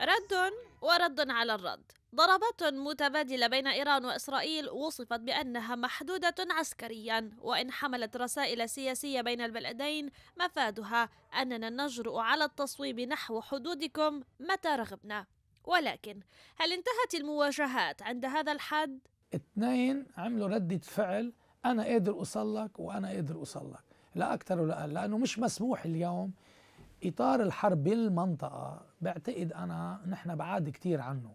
رد ورد على الرد ضربات متبادلة بين إيران وإسرائيل وصفت بأنها محدودة عسكريا وإن حملت رسائل سياسية بين البلدين مفادها أننا نجرؤ على التصويب نحو حدودكم متى رغبنا ولكن هل انتهت المواجهات عند هذا الحد؟ اثنين عملوا ردة فعل أنا قادر أوصل لك وأنا قادر أوصل لك لا أكثر ولا أقل لأنه مش مسموح اليوم إطار الحرب بالمنطقة بعتقد أنا نحن بعاد كثير عنه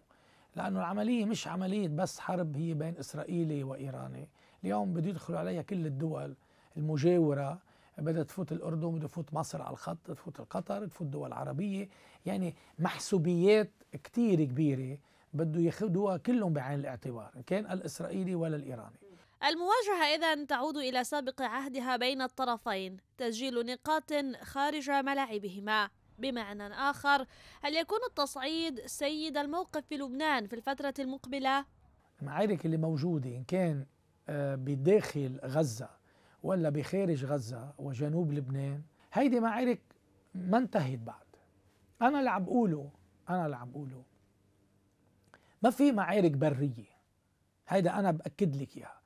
لأنه العملية مش عملية بس حرب هي بين إسرائيلي وإيراني اليوم بده يدخلوا عليها كل الدول المجاورة بدها تفوت الأردن بده تفوت مصر على الخط تفوت قطر تفوت دول عربية يعني محسوبيات كثير كبيرة بده ياخذوها كلهم بعين الاعتبار ان كان الإسرائيلي ولا الإيراني المواجهة إذا تعود إلى سابق عهدها بين الطرفين تسجيل نقاط خارج ملاعبهما بمعنى آخر هل يكون التصعيد سيد الموقف في لبنان في الفترة المقبلة؟ المعارك اللي موجودة إن كان آه، بداخل غزة ولا بخارج غزة وجنوب لبنان هيدي معارك ما انتهت بعد أنا اللي عم بقوله أنا اللي عم بقوله ما في معارك برية هيدا أنا بأكد لك إياها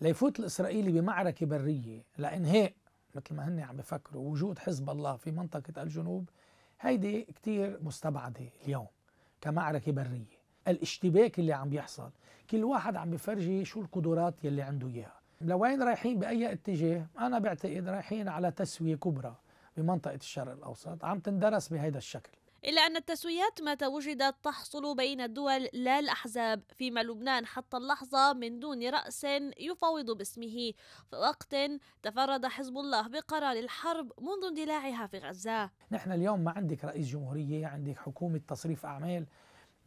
ليفوت الإسرائيلي بمعركة برية لإنهاء مثل ما هن عم بفكروا وجود حزب الله في منطقة الجنوب هيدي كتير مستبعدة اليوم كمعركة برية الاشتباك اللي عم بيحصل كل واحد عم بفرجي شو القدرات يلي عنده إياها لوين رايحين بأي اتجاه أنا بعتقد رايحين على تسوية كبرى بمنطقة الشرق الأوسط عم تندرس بهذا الشكل إلا أن التسويات متى وجدت تحصل بين الدول لا الأحزاب فيما لبنان حتى اللحظة من دون رأس يفوض باسمه في وقت تفرد حزب الله بقرار الحرب منذ اندلاعها في غزة نحن اليوم ما عندك رئيس جمهورية عندك حكومة تصريف أعمال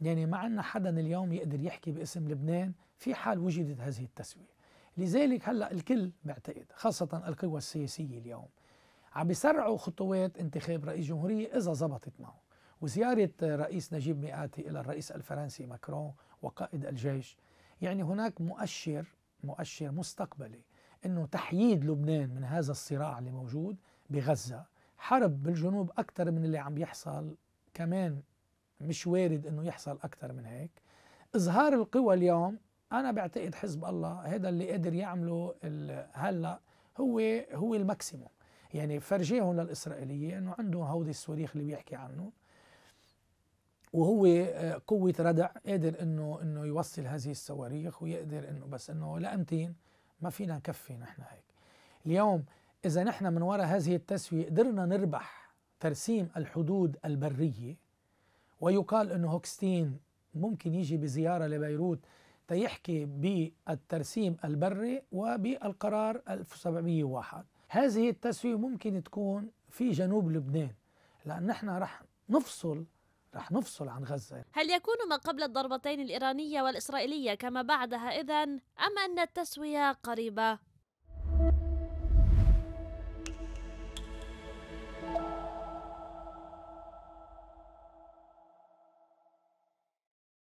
يعني ما عندنا حدا اليوم يقدر يحكي باسم لبنان في حال وجدت هذه التسوية لذلك هلأ الكل بعتقد خاصة القوى السياسية اليوم عم بيسرعوا خطوات انتخاب رئيس جمهورية إذا زبطت معه وزيارة رئيس نجيب مئاتي إلى الرئيس الفرنسي ماكرون وقائد الجيش يعني هناك مؤشر مؤشر مستقبلي أنه تحييد لبنان من هذا الصراع اللي موجود بغزة حرب بالجنوب أكثر من اللي عم يحصل كمان مش وارد أنه يحصل أكثر من هيك إظهار القوى اليوم أنا بعتقد حزب الله هذا اللي قدر يعمله هلأ هو هو الماكسيموم يعني فرجيهم للإسرائيلية أنه عنده هودي الصواريخ اللي بيحكي عنه وهو آه، قوة ردع قادر انه انه يوصل هذه الصواريخ ويقدر انه بس انه لأمتين ما فينا نكفي نحن هيك. اليوم اذا نحن من وراء هذه التسوية قدرنا نربح ترسيم الحدود البرية ويقال انه هوكستين ممكن يجي بزيارة لبيروت تيحكي بالترسيم البري وبالقرار 1701 هذه التسوية ممكن تكون في جنوب لبنان لأن نحن رح نفصل رح نفصل عن غزة هل يكون ما قبل الضربتين الإيرانية والإسرائيلية كما بعدها إذن أم أن التسوية قريبة؟